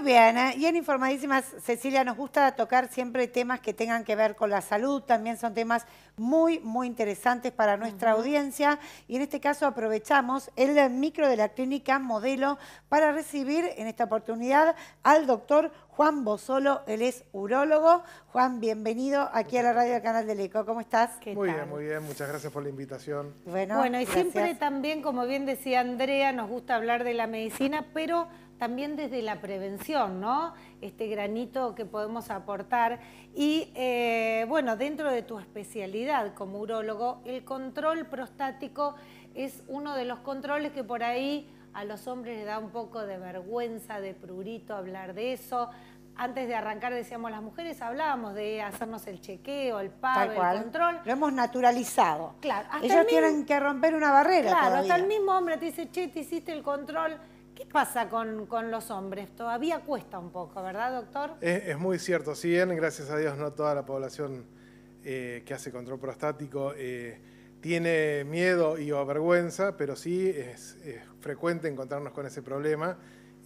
Muy bien, y en Informadísimas, Cecilia, nos gusta tocar siempre temas que tengan que ver con la salud, también son temas muy, muy interesantes para nuestra audiencia, y en este caso aprovechamos el micro de la clínica Modelo para recibir en esta oportunidad al doctor Juan Bozolo, él es urólogo. Juan, bienvenido aquí a la radio del Canal del Eco. ¿Cómo estás? muy bien, muy bien. Muchas gracias por la invitación. Bueno, y siempre también, como bien decía Andrea, nos gusta hablar de la medicina, pero también desde la prevención, ¿no? Este granito que podemos aportar. Y eh, bueno, dentro de tu especialidad como urólogo, el control prostático es uno de los controles que por ahí a los hombres le da un poco de vergüenza, de prurito hablar de eso. Antes de arrancar decíamos las mujeres hablábamos de hacernos el chequeo, el pago, el control. Lo hemos naturalizado. Claro. Ellos tienen que romper una barrera. Claro, hasta el mismo hombre te dice, che, te hiciste el control ¿Qué pasa con, los hombres? Todavía cuesta un poco, ¿verdad, doctor? Es, muy cierto. sí, bien, gracias a Dios, no toda la población eh, que hace control prostático eh, tiene miedo y o vergüenza, pero sí es, frecuente encontrarnos con ese problema.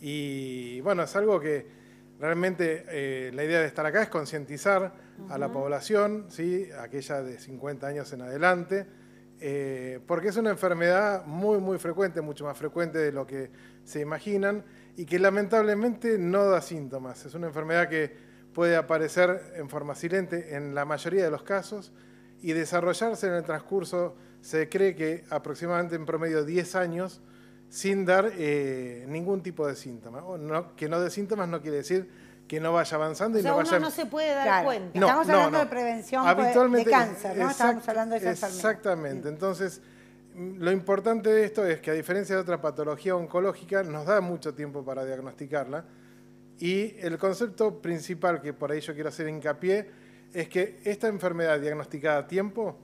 Y bueno, es algo que realmente eh, la idea de estar acá es concientizar a la población, ¿sí? aquella de 50 años en adelante, eh, porque es una enfermedad muy, muy frecuente, mucho más frecuente de lo que se imaginan y que lamentablemente no da síntomas. Es una enfermedad que puede aparecer en forma silente en la mayoría de los casos y desarrollarse en el transcurso, se cree que aproximadamente en promedio 10 años, sin dar eh, ningún tipo de síntoma. O que no dé síntomas no quiere decir que no vaya avanzando y no vas uno no se puede dar cuenta. Estamos hablando de prevención pues, de cáncer, ¿no? Estamos hablando de esa Exactamente. Entonces, lo importante de esto es que a diferencia de otra patología oncológica, nos da mucho tiempo para diagnosticarla. Y el concepto principal que por ahí yo quiero hacer hincapié es que esta enfermedad diagnosticada a tiempo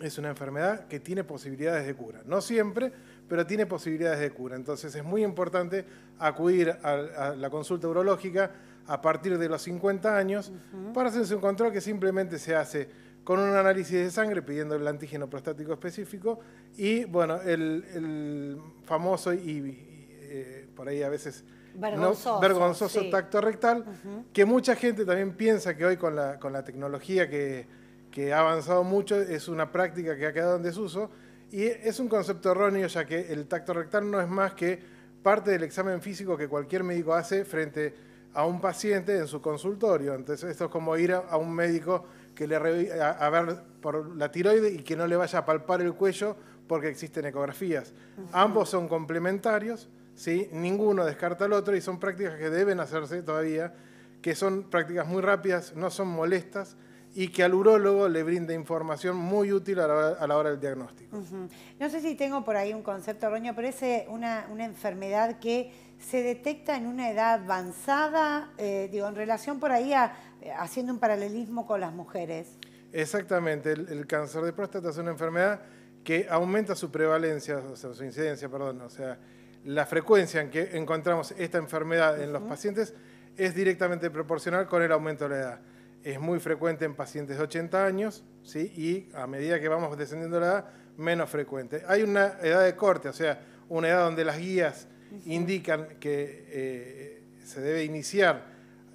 es una enfermedad que tiene posibilidades de cura. No siempre, pero tiene posibilidades de cura. Entonces es muy importante acudir a la consulta urológica a partir de los 50 años, para hacerse un control que simplemente se hace con un análisis de sangre pidiendo el antígeno prostático específico y, bueno, el, famoso y, eh, por ahí a veces vergonzoso, tacto rectal, que mucha gente también piensa que hoy con la, tecnología que, que, ha avanzado mucho es una práctica que ha quedado en desuso y es un concepto erróneo ya que el tacto rectal no es más que parte del examen físico que cualquier médico hace frente a a un paciente en su consultorio. Entonces, esto es como ir a, un médico que le a, ver por la tiroides y que no le vaya a palpar el cuello porque existen ecografías. Ambos son complementarios, ¿sí? ninguno descarta al otro y son prácticas que deben hacerse todavía, que son prácticas muy rápidas, no son molestas y que al urólogo le brinda información muy útil a la hora, del diagnóstico. No sé si tengo por ahí un concepto erróneo, pero es eh, una enfermedad que se detecta en una edad avanzada, eh, digo, en relación por ahí a, eh, haciendo un paralelismo con las mujeres? Exactamente, el, cáncer de próstata es una enfermedad que aumenta su prevalencia, o sea, su incidencia, perdón, o sea, la frecuencia en que encontramos esta enfermedad en los pacientes es directamente proporcional con el aumento de la edad. Es muy frecuente en pacientes de 80 años, ¿sí? y a medida que vamos descendiendo la edad, menos frecuente. Hay una edad de corte, o sea, una edad donde las guías indican que eh, se debe iniciar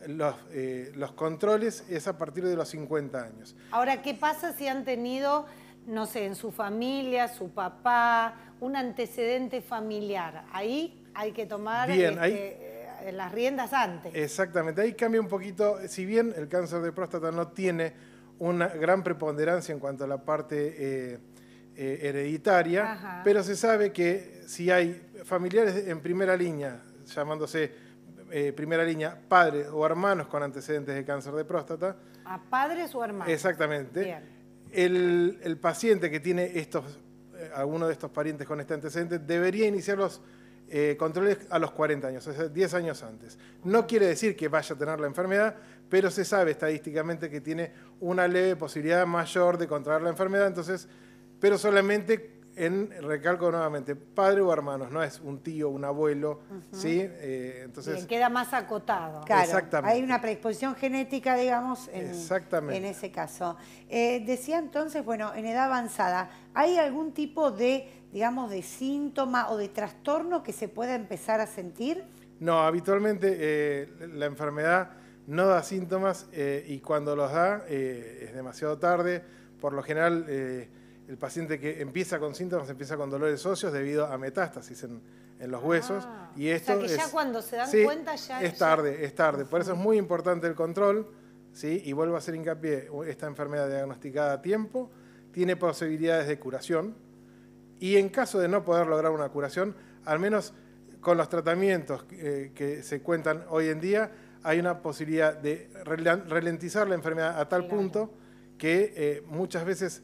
los, eh, los controles es a partir de los 50 años. Ahora, ¿qué pasa si han tenido, no sé, en su familia, su papá, un antecedente familiar? Ahí hay que tomar este, eh, las riendas antes. Exactamente, ahí cambia un poquito, si bien el cáncer de próstata no tiene una gran preponderancia en cuanto a la parte hereditaria, pero se sabe que si hay familiares en primera línea, llamándose eh, primera línea padres o hermanos con antecedentes de cáncer de próstata. A padres o hermanos. Exactamente. El, paciente que tiene estos, eh, alguno de estos parientes con este antecedente debería iniciar los eh, controles a los 40 años, o sea, 10 años antes. No quiere decir que vaya a tener la enfermedad, pero se sabe estadísticamente que tiene una leve posibilidad mayor de contraer la enfermedad, entonces, pero solamente recalco nuevamente, padre o hermanos, no es un tío, un abuelo, ¿sí? Eh, entonces... queda más acotado. Claro, Exactamente. hay una predisposición genética, digamos, en, en ese caso. Eh, decía entonces, bueno, en edad avanzada, ¿hay algún tipo de, digamos, de síntoma o de trastorno que se pueda empezar a sentir? No, habitualmente eh, la enfermedad no da síntomas y cuando los da es demasiado tarde. Por lo general el paciente que empieza con síntomas empieza con dolores óseos debido a metástasis en, los huesos. Ah, y esto o sea que ya cuando se dan cuenta ya... Es tarde, es tarde. Por eso es muy importante el control, ¿sí? y vuelvo a hacer hincapié, esta enfermedad diagnosticada a tiempo tiene posibilidades de curación, y en caso de no poder lograr una curación, al menos con los tratamientos eh, que se cuentan hoy en día, hay una posibilidad de ralentizar la enfermedad a tal punto que eh, muchas veces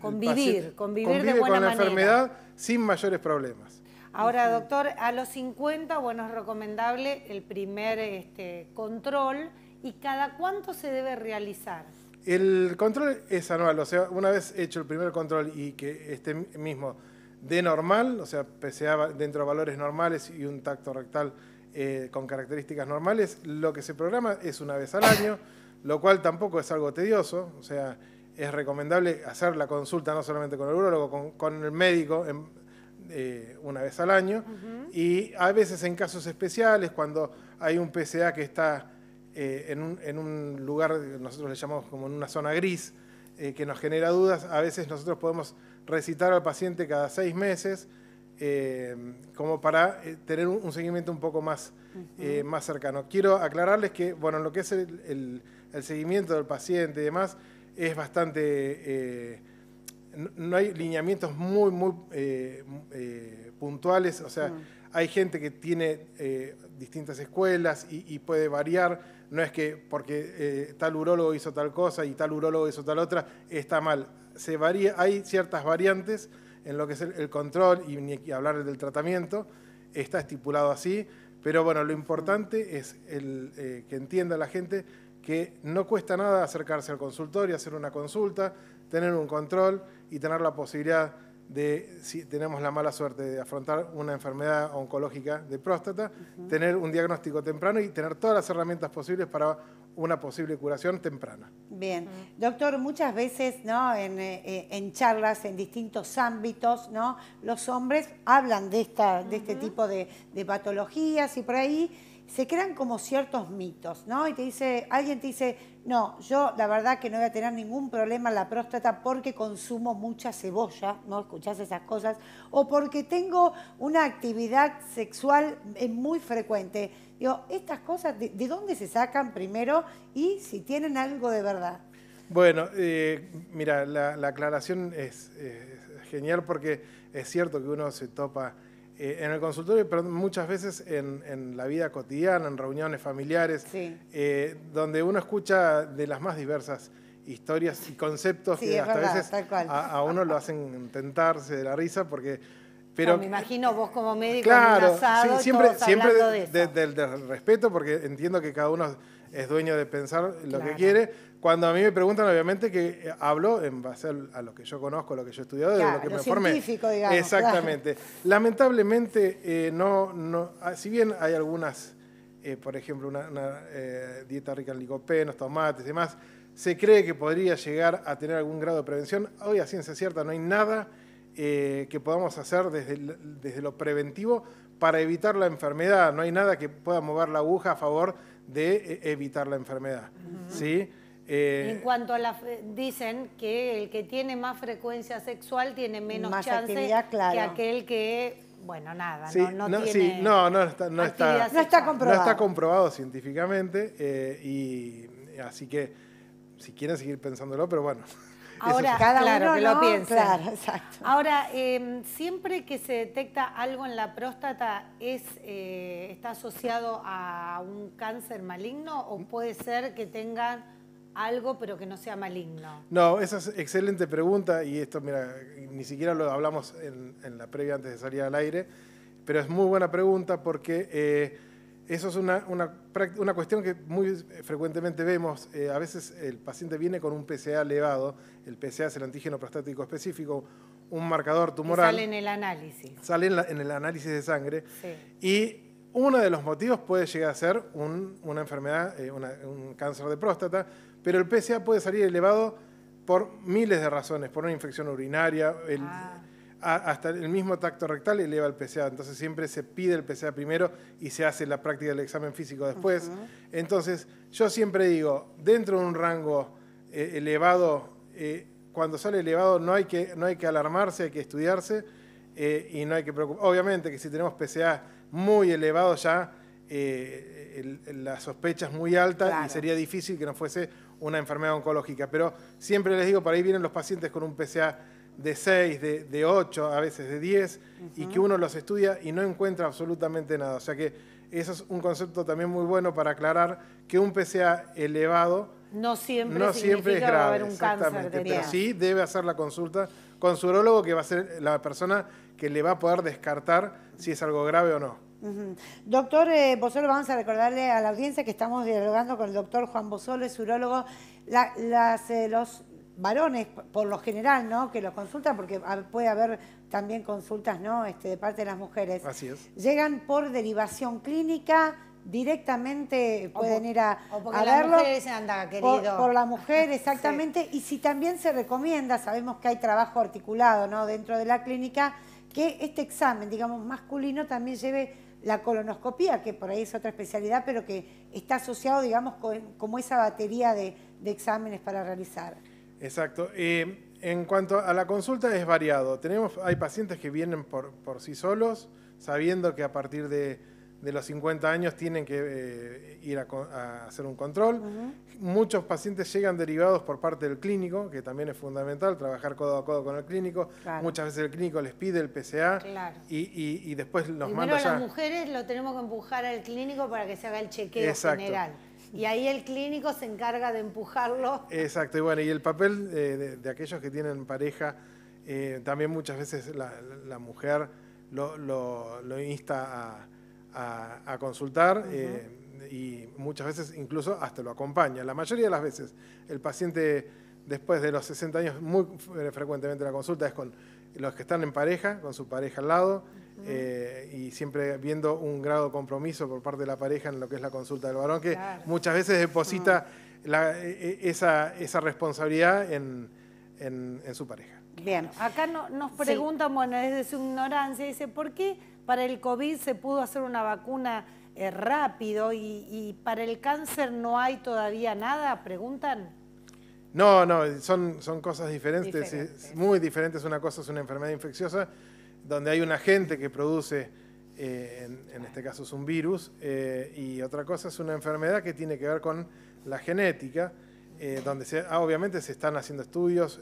convivir, convivir de buena con la enfermedad sin mayores problemas. Ahora, doctor, a los 50, bueno, es recomendable el primer este, control y cada cuánto se debe realizar. El control es anual, o sea, una vez hecho el primer control y que esté mismo de normal, o sea, a dentro de valores normales y un tacto rectal eh, con características normales, lo que se programa es una vez al año, lo cual tampoco es algo tedioso, o sea, es recomendable hacer la consulta no solamente con el urólogo, con, el médico eh, una vez al año. Y a veces en casos especiales, cuando hay un PSA que está eh, en, un, en, un, lugar, nosotros le llamamos como en una zona gris, eh, que nos genera dudas, a veces nosotros podemos recitar al paciente cada seis meses. como para tener un, seguimiento un poco más, más cercano. Quiero aclararles que, bueno, lo que es el seguimiento del paciente y demás, es bastante... Eh, no hay lineamientos muy, muy eh, eh, puntuales, o sea, mm. hay gente que tiene distintas escuelas y, puede variar, no es que porque tal urólogo hizo tal cosa y tal urólogo hizo tal otra, está mal. Se hay ciertas variantes en lo que es el, control y hablar del tratamiento, está estipulado así, pero bueno, lo importante es el, que entienda la gente que no cuesta nada acercarse al consultorio, hacer una consulta, tener un control y tener la posibilidad de, si tenemos la mala suerte de afrontar una enfermedad oncológica de próstata, tener un diagnóstico temprano y tener todas las herramientas posibles para una posible curación temprana. Bien, doctor, muchas veces eh, eh, En, charlas en distintos ámbitos, ¿no? los hombres hablan de, esta, de este tipo de patologías y por ahí se crean como ciertos mitos, ¿no? Y te dice, alguien te dice, no, yo la verdad que no voy a tener ningún problema en la próstata porque consumo mucha cebolla, ¿no? Escuchás esas cosas, o porque tengo una actividad sexual eh, muy frecuente. Digo, estas cosas, ¿de, dónde se sacan primero y si tienen algo de verdad? Bueno, eh, mira, la, aclaración es genial porque es cierto que uno se topa eh, en el consultorio, pero muchas veces en, la vida cotidiana, en reuniones familiares, eh, donde uno escucha de las más diversas historias y conceptos que hasta veces a, uno lo hacen tentarse de la risa porque... Pero, me imagino vos como médico un siempre, siempre de, el del respeto porque entiendo que cada uno es dueño de pensar lo que quiere. Cuando a mí me preguntan, obviamente que eh, hablo en base a lo que yo conozco, lo que yo he estudiado, de lo que me formé. Exactamente. Lamentablemente, eh, no, no, ah, si bien hay algunas, eh, por ejemplo, una, dieta rica en licopenos, tomates y demás, se cree que podría llegar a tener algún grado de prevención. Hoy, a ciencia cierta, no hay nada que podamos hacer desde, desde lo preventivo para evitar la enfermedad. No hay nada que pueda mover la aguja a favor de eh, evitar la enfermedad. ¿sí? en eh, cuanto a la dicen que el que tiene más frecuencia sexual tiene menos chance que aquel que bueno nada no, no, tiene no, no está no está, comprobado científicamente eh, y así que si quieren seguir pensándolo pero bueno Ahora, claro, que lo Ahora, em, siempre que se detecta algo en la próstata, es, eh, ¿está asociado a un cáncer maligno o mm. puede ser que tengan algo pero que no sea maligno? No, esa es excelente pregunta y esto, mira, ni siquiera lo hablamos en, la previa antes de salir al aire, pero es muy buena pregunta porque... Eh, eso es una, una, cuestión que muy frecuentemente vemos. Eh, a veces el paciente viene con un PSA elevado, el PSA es el antígeno prostático específico, un marcador tumoral. sale en el análisis. Sale en, el análisis de sangre. Y uno de los motivos puede llegar a ser una enfermedad, eh, un cáncer de próstata, pero el PSA puede salir elevado por miles de razones, por una infección urinaria, el, ah hasta el mismo tacto rectal eleva el PCA. Entonces siempre se pide el PCA primero y se hace la práctica del examen físico después. Entonces yo siempre digo, dentro de un rango eh, elevado, eh, cuando sale elevado no hay, que, no hay que alarmarse, hay que estudiarse eh, y no hay que preocuparse. Obviamente que si tenemos PCA muy elevado ya, la sospecha es muy alta y sería difícil que no fuese una enfermedad oncológica. Pero siempre les digo, por ahí vienen los pacientes con un PCA de 6, de, 8, a veces de 10, y que uno los estudia y no encuentra absolutamente nada. O sea que eso es un concepto también muy bueno para aclarar que un PCA elevado no siempre, no siempre es grave, haber un pero sí debe hacer la consulta con su urologo que va a ser la persona que le va a poder descartar si es algo grave o no. Doctor eh, vamos a recordarle a la audiencia que estamos dialogando con el doctor Juan Bosolo, es urólogo. Eh, los varones, por lo general, ¿no? Que los consultan, porque puede haber también consultas, ¿no? Este, de parte de las mujeres. Así es. Llegan por derivación clínica, directamente pueden ir a, o porque verlo. Por, la mujer, exactamente. Y si también se recomienda, sabemos que hay trabajo articulado, ¿no? Dentro de la clínica, que este examen, digamos, masculino también lleve la colonoscopía, que por ahí es otra especialidad, pero que está asociado, digamos, como esa batería de, de exámenes para realizar. Exacto. en cuanto a la consulta es variado. Tenemos, hay pacientes que vienen por, por sí solos, sabiendo que a partir de, de los 50 años tienen que eh, ir a, hacer un control. Muchos pacientes llegan derivados por parte del clínico, que también es fundamental, trabajar codo a codo con el clínico. Muchas veces el clínico les pide el PCA y, y, después los manda ya... las mujeres lo tenemos que empujar al clínico para que se haga el chequeo general. Y ahí el clínico se encarga de empujarlo. Exacto, y bueno, y el papel eh, de, aquellos que tienen pareja, eh, también muchas veces la, mujer lo, insta a, consultar. Eh, y muchas veces incluso hasta lo acompaña. La mayoría de las veces el paciente después de los 60 años muy frecuentemente la consulta es con los que están en pareja, con su pareja al lado, eh, y siempre viendo un grado de compromiso por parte de la pareja en lo que es la consulta del varón, que muchas veces deposita e, e, esa, responsabilidad en, su pareja. Bien, acá nos preguntan, bueno, desde su ignorancia, dice, ¿por qué para el COVID se pudo hacer una vacuna eh, rápido y, para el cáncer no hay todavía nada? Preguntan. No, no, son, cosas diferentes. muy diferentes. Una cosa es una enfermedad infecciosa donde hay un agente que produce, eh, en, este caso es un virus, eh, y otra cosa es una enfermedad que tiene que ver con la genética, eh, donde se, ah, obviamente se están haciendo estudios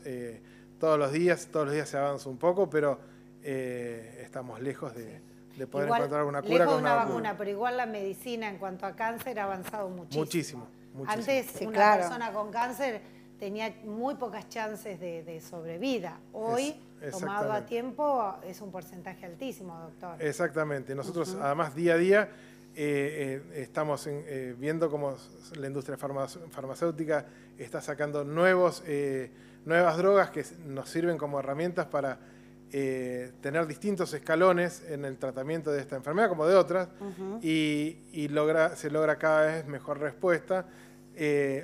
todos los días, todos los días se avanza un poco, pero estamos lejos de, poder encontrar una cura con una, vacuna, Pero igual la medicina en cuanto a cáncer ha avanzado muchísimo. Muchísimo. muchísimo. Antes una persona con cáncer tenía muy pocas chances de, sobrevida. Hoy tomado a tiempo es un porcentaje altísimo, doctor. Exactamente. Nosotros, además, día a día eh, eh, estamos eh, viendo cómo la industria farmacéutica está sacando nuevos, nuevas drogas que nos sirven como herramientas para tener distintos escalones en el tratamiento de esta enfermedad como de otras y, se logra cada vez mejor respuesta.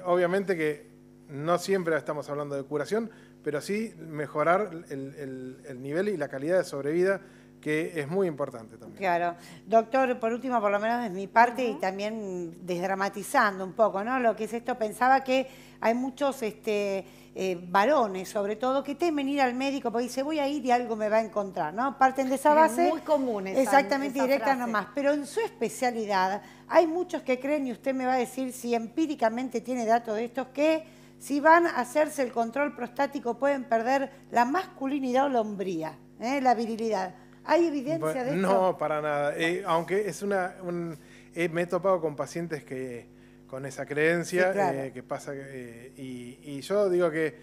obviamente que no siempre estamos hablando de curación, pero sí mejorar el, nivel y la calidad de sobrevida que es muy importante también. Claro. Doctor, por último, por lo menos de mi parte, y también desdramatizando un poco, ¿no? Lo que es esto, pensaba que hay muchos este, eh, varones, sobre todo, que temen ir al médico porque dice, voy a ir y algo me va a encontrar, ¿no? Parten de esa base. muy común Exactamente, directa nomás. Pero en su especialidad, hay muchos que creen, y usted me va a decir si empíricamente tiene datos de estos, que si van a hacerse el control prostático pueden perder la masculinidad o la hombría, ¿eh? la virilidad. ¿Hay evidencia de eso? No, para nada. Eh, aunque es una... Un, eh, me he topado con pacientes que con esa creencia que pasa... Y, yo digo que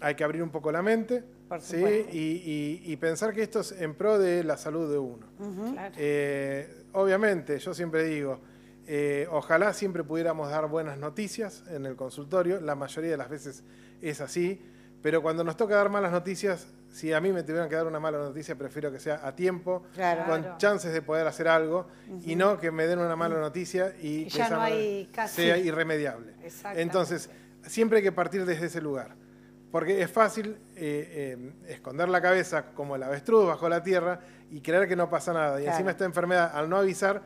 hay que abrir un poco la mente ¿sí? Y, pensar que esto es en pro de la salud de uno. obviamente, yo siempre digo eh, ojalá siempre pudiéramos dar buenas noticias en el consultorio, la mayoría de las veces es así, pero cuando nos toca dar malas noticias, si a mí me tuvieran que dar una mala noticia, prefiero que sea a tiempo, con chances de poder hacer algo, y no que me den una mala noticia y que, sea irremediable. Entonces, siempre hay que partir desde ese lugar, porque es fácil eh, eh, esconder la cabeza como el avestruz bajo la tierra y creer que no pasa nada. Y encima esta enfermedad, al no avisar,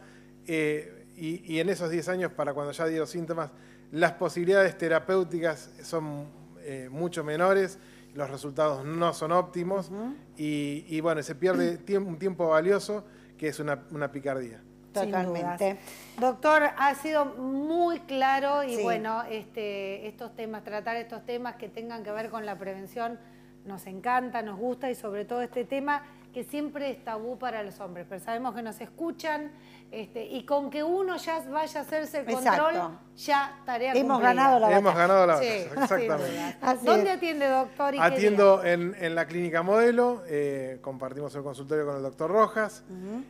y, en esos 10 años, para cuando ya dio síntomas, las posibilidades terapéuticas son eh, mucho menores, los resultados no son óptimos y, bueno, se pierde un tiempo valioso que es una, picardía. Totalmente. Doctor, ha sido muy claro y bueno, este, estos temas, tratar estos temas que tengan que ver con la prevención, nos encanta, nos gusta y sobre todo este tema que siempre es tabú para los hombres, pero sabemos que nos escuchan este, y con que uno ya vaya a hacerse el control, ya tarea Hemos ganado la batalla. Hemos ganado la batalla, exactamente. ¿Dónde atiende, doctor? Atiendo en, la clínica modelo, eh, compartimos el consultorio con el doctor Rojas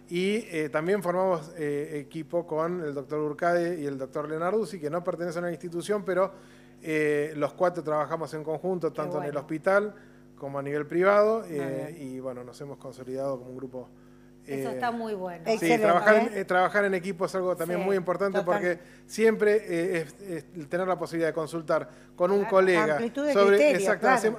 y eh, también formamos eh, equipo con el doctor Urcade y el doctor Leonarduzzi, que no pertenecen a la institución, pero los cuatro trabajamos en conjunto, tanto en el hospital como a nivel privado eh, y bueno, nos hemos consolidado como un grupo eso está muy bueno. Sí, trabajar, en, ¿eh? Eh, trabajar en equipo es algo también muy importante porque siempre eh, es, tener la posibilidad de consultar con un colega sobre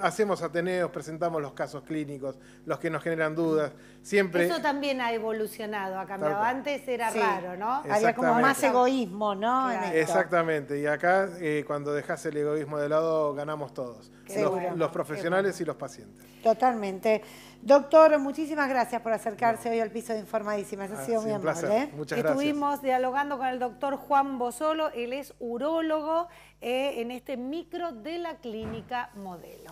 hacemos, ateneos, presentamos los casos clínicos, los que nos generan dudas, siempre Eso también ha evolucionado, ha cambiado. Antes era raro, ¿no? Había como más egoísmo, ¿no? Exactamente, y acá cuando dejas el egoísmo de lado ganamos todos, los, profesionales y los pacientes. Totalmente. Doctor, muchísimas gracias por acercarse hoy al piso de Informadísimas. Ha ah, sido muy amable. Placer. ¿eh? Estuvimos dialogando con el doctor Juan Bosolo, él es urólogo eh, en este micro de la Clínica Modelo.